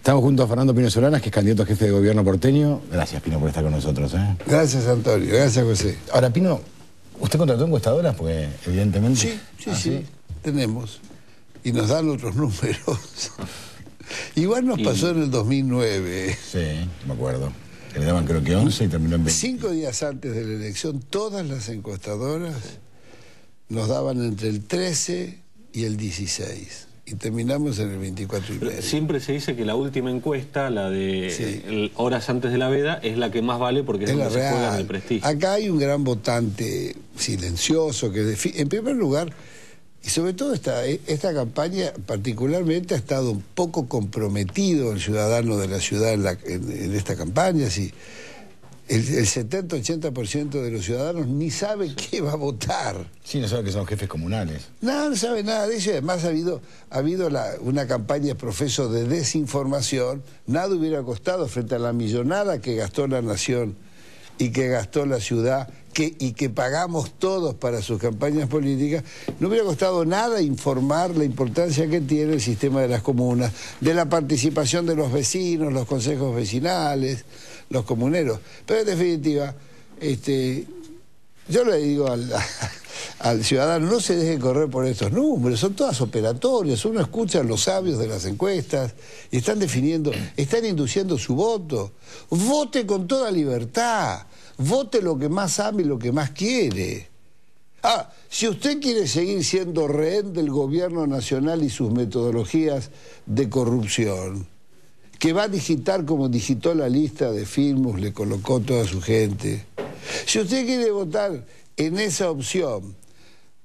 Estamos junto a Fernando Pino Solanas, que es candidato a jefe de gobierno porteño. Gracias, Pino, por estar con nosotros. ¿eh? Gracias, Antonio. Gracias, José. Ahora, Pino, ¿usted contrató encuestadoras? Porque, evidentemente... Sí, sí, ¿Ah, sí, Tenemos. Y nos dan otros números. Igual nos pasó en el 2009. Sí, me acuerdo. Le daban creo que 11 y terminó en 20. Cinco días antes de la elección, todas las encuestadoras nos daban entre el 13 y el 16 y terminamos en el 24 y medio. Siempre se dice que la última encuesta, la de horas antes de la veda, es la que más vale porque es, una la prestigio. Acá hay un gran votante silencioso que, en primer lugar, y sobre todo esta, e, esta campaña particularmente ha estado un poco comprometido el ciudadano de la ciudad en, esta campaña. sí el, 70-80% de los ciudadanos ni sabe qué va a votar. Sí, no sabe que son jefes comunales. No, no sabe nada de eso. Además ha habido, ha habido una campaña profeso de desinformación. Nada hubiera costado frente a la millonada que gastó la nación y que gastó la ciudad y que pagamos todos para sus campañas políticas, no hubiera costado nada informar la importancia que tiene el sistema de las comunas, de la participación de los vecinos, los consejos vecinales los comuneros. Pero en definitiva, este, yo le digo al, ciudadano, no se deje correr por estos números, son todas operatorias, uno escucha a los sabios de las encuestas y están definiendo, están induciendo su voto. Vote con toda libertad, vote lo que más ama y lo que más quiere. Ah, si usted quiere seguir siendo rehén del gobierno nacional y sus metodologías de corrupción, que va a digitar como digitó la lista de firmos, le colocó toda su gente. Si usted quiere votar en esa opción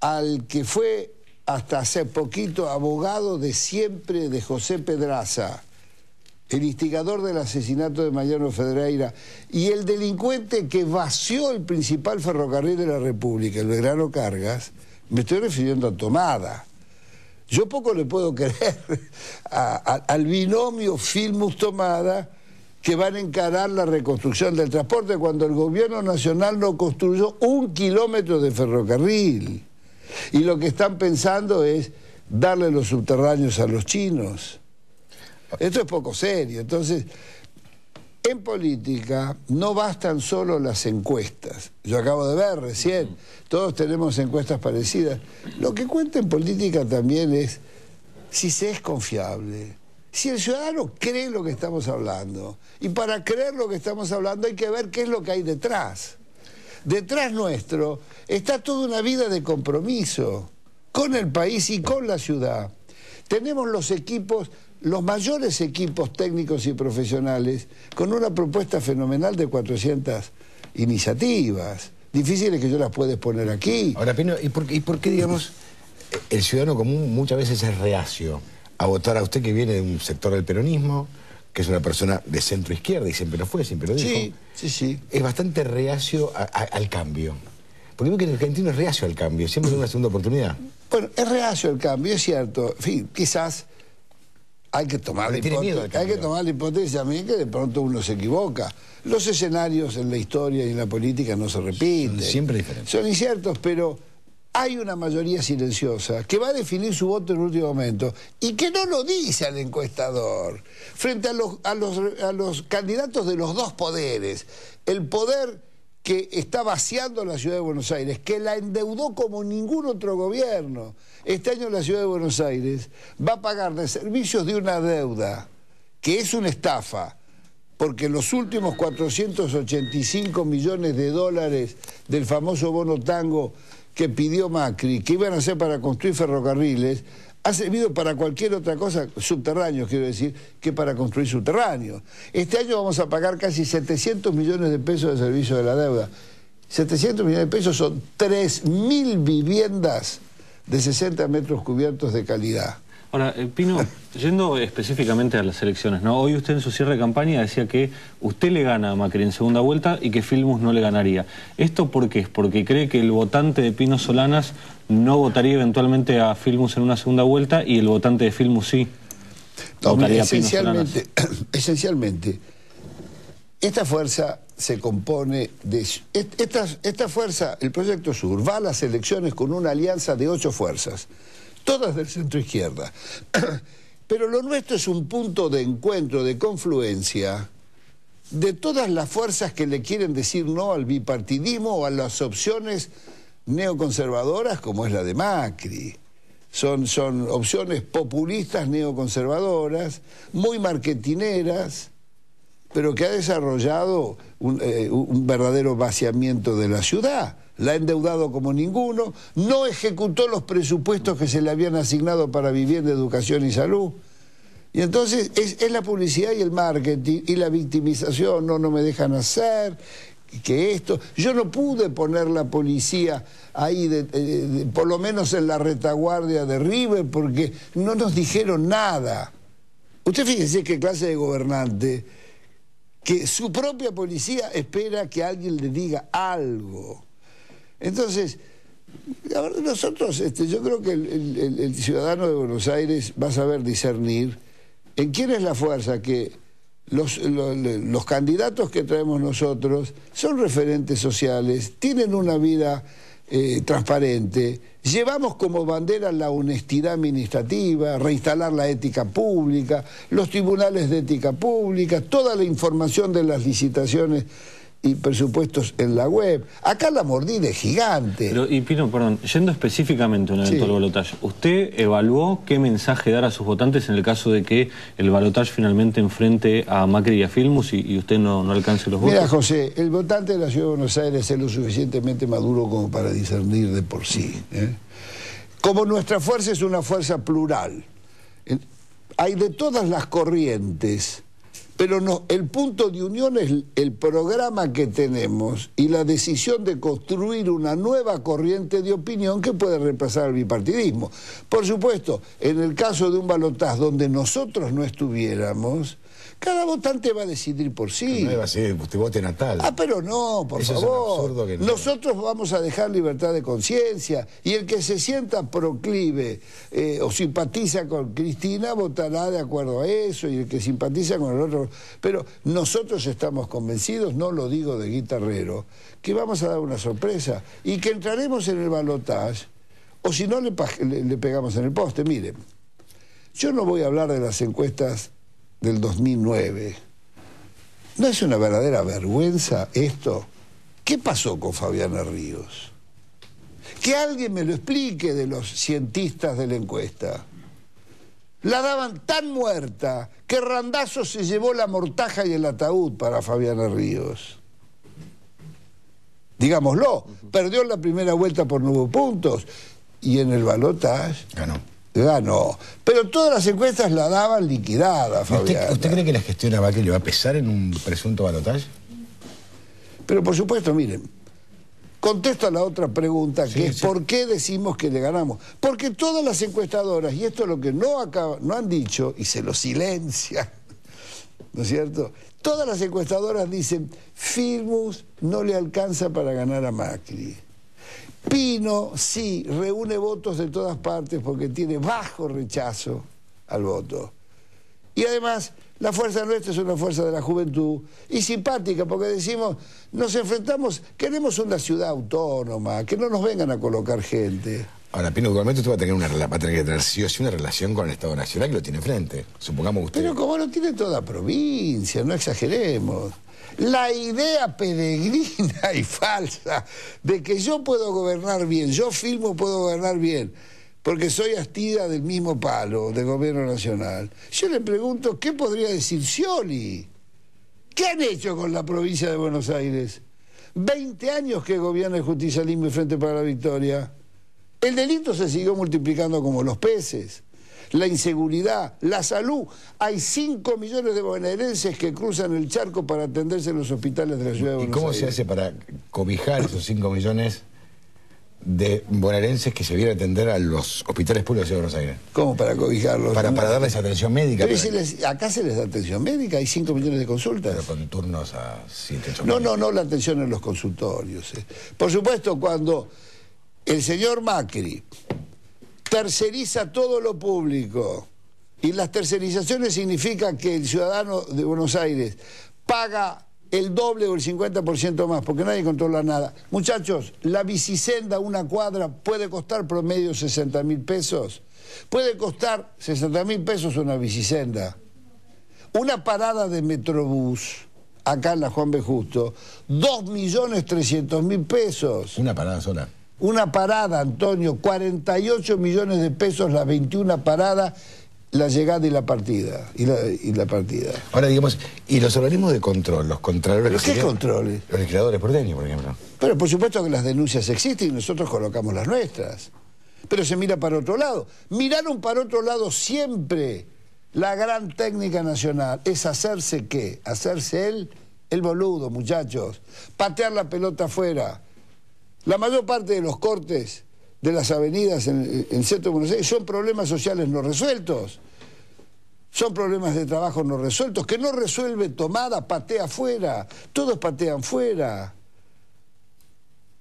al que fue hasta hace poquito abogado de siempre de José Pedraza, el instigador del asesinato de Mariano Federeira y el delincuente que vació el principal ferrocarril de la República, el Belgrano Cargas, me estoy refiriendo a Tomada. Yo poco le puedo creer al binomio Filmus Tomada que van a encarar la reconstrucción del transporte cuando el gobierno nacional no construyó un kilómetro de ferrocarril. Y lo que están pensando es darle los subterráneos a los chinos. Esto es poco serio. Entonces, en política no bastan solo las encuestas. Yo acabo de ver recién, todos tenemos encuestas parecidas. Lo que cuenta en política también es si se es confiable, si el ciudadano cree lo que estamos hablando. Y para creer lo que estamos hablando hay que ver qué es lo que hay detrás. Detrás nuestro está toda una vida de compromiso con el país y con la ciudad. Tenemos los equipos los mayores equipos técnicos y profesionales con una propuesta fenomenal de 400 iniciativas, difíciles que yo las pueda exponer aquí. Ahora, Pino, ¿y por, por qué, digamos, el ciudadano común muchas veces es reacio a votar a usted que viene de un sector del peronismo, que es una persona de centro izquierda y siempre lo fue, siempre lo dijo. Sí, sí, sí. Es bastante reacio al cambio. Porque veo que el argentino es reacio al cambio, siempre tiene una segunda oportunidad. Bueno, es reacio al cambio, es cierto. En fin, quizás hay que tomar la hipótesis. Hay que tomar la hipótesis a que de pronto uno se equivoca. Los escenarios en la historia y en la política no se repiten. Son siempre diferentes. Son inciertos, pero hay una mayoría silenciosa que va a definir su voto en el último momento y que no lo dice al encuestador. Frente a los, a los, a los candidatos de los dos poderes, el poder que está vaciando la ciudad de Buenos Aires, que la endeudó como ningún otro gobierno. Este año la ciudad de Buenos Aires va a pagar de servicios de una deuda, que es una estafa, porque los últimos 485 millones de dólares del famoso bono tango que pidió Macri, que iban a ser para construir ferrocarriles, ha servido para cualquier otra cosa, subterráneos quiero decir, que para construir subterráneos. Este año vamos a pagar casi 700 millones de pesos de servicio de la deuda. 700 millones de pesos son 3.000 viviendas de 60 metros cubiertos de calidad. Ahora, eh, Pino, yendo específicamente a las elecciones, ¿no? Hoy usted en su cierre de campaña decía que usted le gana a Macri en segunda vuelta y que Filmus no le ganaría. ¿Esto por qué es? ¿Porque cree que el votante de Pino Solanas no votaría eventualmente a Filmus en una segunda vuelta y el votante de Filmus sí? esencialmente, esencialmente, esta fuerza se compone de... esta fuerza, el Proyecto Sur, va a las elecciones con una alianza de ocho fuerzas todas del centro izquierda. Pero lo nuestro es un punto de encuentro, de confluencia, de todas las fuerzas que le quieren decir no al bipartidismo o a las opciones neoconservadoras como es la de Macri. Son, son opciones populistas neoconservadoras, muy marketineras, pero que ha desarrollado eh, un, verdadero vaciamiento de la ciudad. La ha endeudado como ninguno, no ejecutó los presupuestos que se le habían asignado para vivienda, educación y salud. Y entonces es, la publicidad y el marketing y la victimización, no, no me dejan hacer, que esto. Yo no pude poner la policía ahí, eh, por lo menos en la retaguardia de River, porque no nos dijeron nada. Usted fíjese qué clase de gobernante que su propia policía espera que alguien le diga algo. Entonces, nosotros, este, yo creo que el, ciudadano de Buenos Aires va a saber discernir en quién es la fuerza que los candidatos que traemos nosotros son referentes sociales, tienen una vida eh, transparente. Llevamos como bandera la honestidad administrativa, reinstalar la ética pública, los tribunales de ética pública, toda la información de las licitaciones y presupuestos en la web. Acá la mordida es gigante. y Pino, perdón, yendo específicamente a un evento del balotaje, ¿usted evaluó qué mensaje dar a sus votantes en el caso de que el balotaje finalmente enfrente a Macri y a Filmus y, usted no, no, alcance los votos? Mira, José, el votante de la Ciudad de Buenos Aires es lo suficientemente maduro como para discernir de por sí. ¿eh? Como nuestra fuerza es una fuerza plural, hay de todas las corrientes pero no, el punto de unión es el programa que tenemos y la decisión de construir una nueva corriente de opinión que puede reemplazar el bipartidismo. Por supuesto, en el caso de un balotaz donde nosotros no estuviéramos, cada votante va a decidir por sí. No va a ser usted vote natal. Ah, pero no, por favor. Nosotros vamos a dejar libertad de conciencia y el que se sienta proclive eh, o simpatiza con Cristina votará de acuerdo a eso y el que simpatiza con el otro. Pero nosotros estamos convencidos, no lo digo de guitarrero, que vamos a dar una sorpresa y que entraremos en el balotage. o si no le pegamos en el poste. Miren, yo no voy a hablar de las encuestas del 2009. ¿No es una verdadera vergüenza esto? ¿Qué pasó con Fabiana Ríos? Que alguien me lo explique de los cientistas de la encuesta. La daban tan muerta que Randazo se llevó la mortaja y el ataúd para Fabiana Ríos. Digámoslo, perdió la primera vuelta por nueve puntos y en el balotaje ganó ganó. Pero todas las encuestas la daban liquidada, ¿Usted, cree que la gestión a Macri le va a pesar en un presunto balotaje? Pero por supuesto, miren, contesto a la otra pregunta, que es ¿por qué decimos que le ganamos? Porque todas las encuestadoras, y esto es lo que no, acaba, no han dicho, y se lo silencia, ¿no es cierto? Todas las encuestadoras dicen, Firmus no le alcanza para ganar a Macri. Pino sí reúne votos de todas partes porque tiene bajo rechazo al voto. Y además, la fuerza nuestra es una fuerza de la juventud y simpática, porque decimos, nos enfrentamos, queremos una ciudad autónoma, que no nos vengan a colocar gente. Ahora, Pino, igualmente usted va a tener, una, va que tener una relación con el Estado Nacional que lo tiene frente, supongamos usted. Pero como lo tiene toda provincia, no exageremos. La idea peregrina y falsa de que yo puedo gobernar bien, yo firmo puedo gobernar bien, porque soy astida del mismo palo de gobierno nacional. Yo le pregunto, ¿qué podría decir Scioli? ¿Qué han hecho con la provincia de Buenos Aires? Veinte años que gobierna el justicialismo y Frente para la Victoria. El delito se siguió multiplicando como los peces la inseguridad, la salud. Hay 5 millones de bonaerenses que cruzan el charco para atenderse en los hospitales de la ciudad de Buenos Aires. ¿Y cómo se hace para cobijar esos 5 millones de bonaerenses que se vienen a atender a los hospitales públicos de Buenos Aires. ¿Cómo? Para cobijarlos. Para, para darles atención médica. Pero acá se les da atención médica, hay 5 millones de consultas. Pero con turnos a 7, No, no, no, la atención en los consultorios. Eh. Por supuesto, cuando el señor Macri terceriza todo lo público. Y las tercerizaciones significa que el ciudadano de Buenos Aires paga el doble o el 50% más, porque nadie controla nada. Muchachos, la bicicenda, una cuadra, puede costar promedio 60 mil pesos. Puede costar 60 mil pesos una bicicenda. Una parada de Metrobús, acá en la Juan B. Justo, 2 millones mil pesos. Una parada sola. Una parada, Antonio, 48 millones de pesos las 21 paradas, la llegada y la partida. Y la, partida. Ahora digamos, ¿y los organismos de control, los controladores? ¿Los ¿Qué controles? Los legisladores por ejemplo. Pero por supuesto que las denuncias existen y nosotros colocamos las nuestras. Pero se mira para otro lado. Miraron para otro lado siempre. La gran técnica nacional es hacerse qué? Hacerse el, el boludo, muchachos. Patear la pelota afuera la mayor parte de los cortes de las avenidas en, el centro de Buenos Aires son problemas sociales no resueltos. Son problemas de trabajo no resueltos, que no resuelve tomada, patea fuera, Todos patean fuera.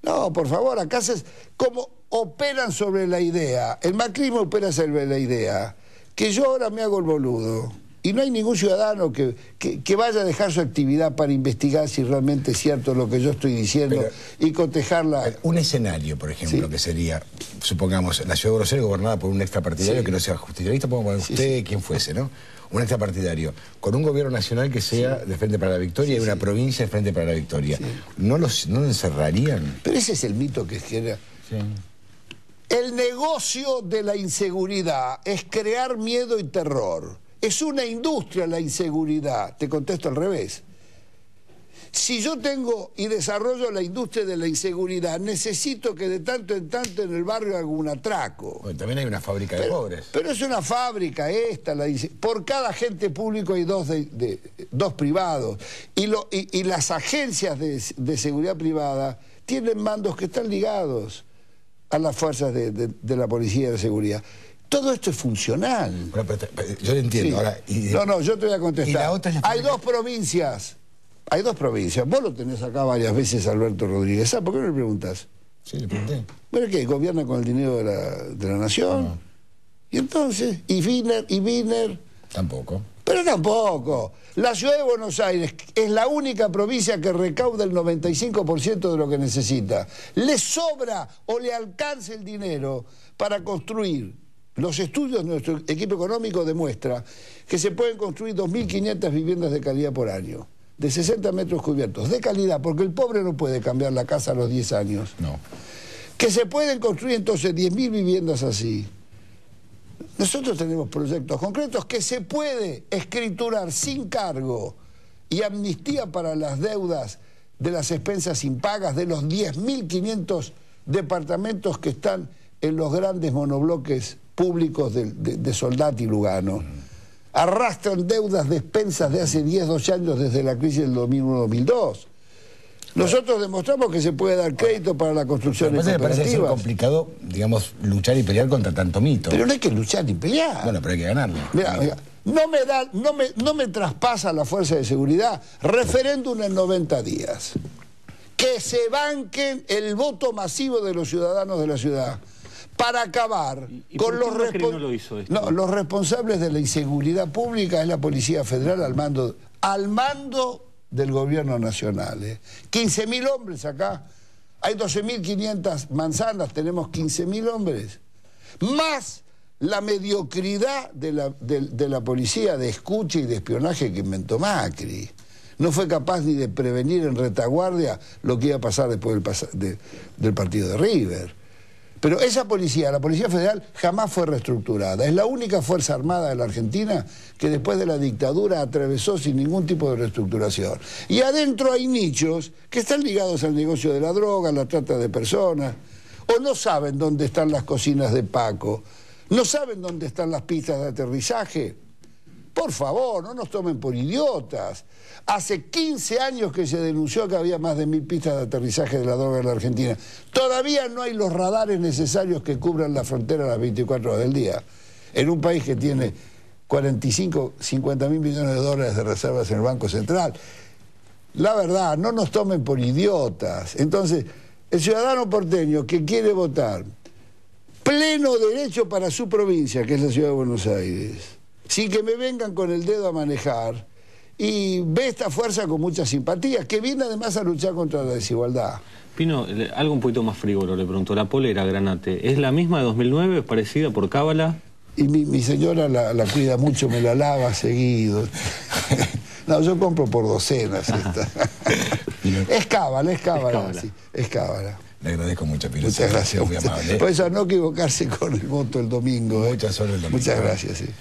No, por favor, acá es como operan sobre la idea. El macrismo opera sobre la idea. Que yo ahora me hago el boludo. Y no hay ningún ciudadano que, que, vaya a dejar su actividad para investigar si realmente es cierto lo que yo estoy diciendo y cotejarla. Un escenario, por ejemplo, que sería, supongamos, la ciudad de Buenos gobernada por un extrapartidario que no sea justicialista, pongo con usted, quien fuese, ¿no? Un extrapartidario, con un gobierno nacional que sea de Frente para la Victoria y una provincia de Frente para la Victoria. ¿No, los, ¿No lo encerrarían? Pero ese es el mito que genera. El negocio de la inseguridad es crear miedo y terror. Es una industria la inseguridad. Te contesto al revés. Si yo tengo y desarrollo la industria de la inseguridad, necesito que de tanto en tanto en el barrio haga un atraco. también hay una fábrica de pobres. Pero es una fábrica esta. La, por cada agente público hay dos, de, dos privados. Y, las agencias de, de, seguridad privada tienen mandos que están ligados a las fuerzas de la policía de seguridad. Todo esto es funcional. yo lo entiendo. no, no, yo te voy a contestar. Hay dos provincias. Hay dos provincias. Vos lo tenés acá varias veces, Alberto Rodríguez. Ah, por qué no le preguntás? Sí, le pregunté. Bueno, ¿qué? ¿Gobierna con el dinero de la, nación? Y entonces, y Wiener, y Wiener. Tampoco. Pero tampoco. La ciudad de Buenos Aires es la única provincia que recauda el 95% de lo que necesita. Le sobra o le alcanza el dinero para construir los estudios de nuestro equipo económico demuestran que se pueden construir 2.500 viviendas de calidad por año, de 60 metros cubiertos, de calidad, porque el pobre no puede cambiar la casa a los 10 años. No. Que se pueden construir entonces 10.000 viviendas así. Nosotros tenemos proyectos concretos que se puede escriturar sin cargo y amnistía para las deudas de las expensas impagas de los 10.500 departamentos que están en los grandes monobloques públicos de, Soldati y Lugano. Arrastran deudas despensas de hace 10, 12 años desde la crisis del 2001-2002. Nosotros demostramos que se puede dar crédito para la construcción de parece ser complicado, digamos, luchar y pelear contra tanto mito. Pero no hay que luchar ni pelear. Bueno, pero hay que ganarlo. No me, da, no, no me traspasa la fuerza de seguridad. Referéndum en 90 días. Que se banquen el voto masivo de los ciudadanos de la ciudad para acabar con los, los responsables de la inseguridad pública es la Policía Federal al mando, al mando del gobierno nacional. 15.000 ¿eh? hombres acá, hay 12.500 manzanas, tenemos 15.000 hombres. Más la mediocridad de la, de, la policía de escucha y de espionaje que inventó Macri no fue capaz ni de prevenir en retaguardia lo que iba a pasar después del, del partido de River. Pero esa policía, la Policía Federal, jamás fue reestructurada. Es la única Fuerza Armada de la Argentina que después de la dictadura atravesó sin ningún tipo de reestructuración. Y adentro hay nichos que están ligados al negocio de la droga, la trata de personas, o no saben dónde están las cocinas de Paco, no saben dónde están las pistas de aterrizaje por favor, no nos tomen por idiotas. Hace 15 años que se denunció que había más de mil pistas de aterrizaje de la droga en la Argentina. Todavía no hay los radares necesarios que cubran la frontera a las 24 horas del día. En un país que tiene 45, 50 mil millones de dólares de reservas en el Banco Central. La verdad, no nos tomen por idiotas. Entonces, el ciudadano porteño que quiere votar, pleno derecho para su provincia, que es la ciudad de Buenos Aires sin que me vengan con el dedo a manejar. Y ve esta fuerza con mucha simpatía, que viene además a luchar contra la desigualdad. Pino, eh, algo un poquito más frívolo le pregunto. La polera granate, ¿es la misma de 2009? ¿Es parecida por cábala? Y mi, señora la, cuida mucho, me la lava seguido. no, yo compro por docenas esta. es cábala, es cábala. Le agradezco mucho, Pino. Muchas gracias. Muy amable. Por eso no equivocarse con el voto el domingo. ¿eh? Muchas Muchas gracias, sí.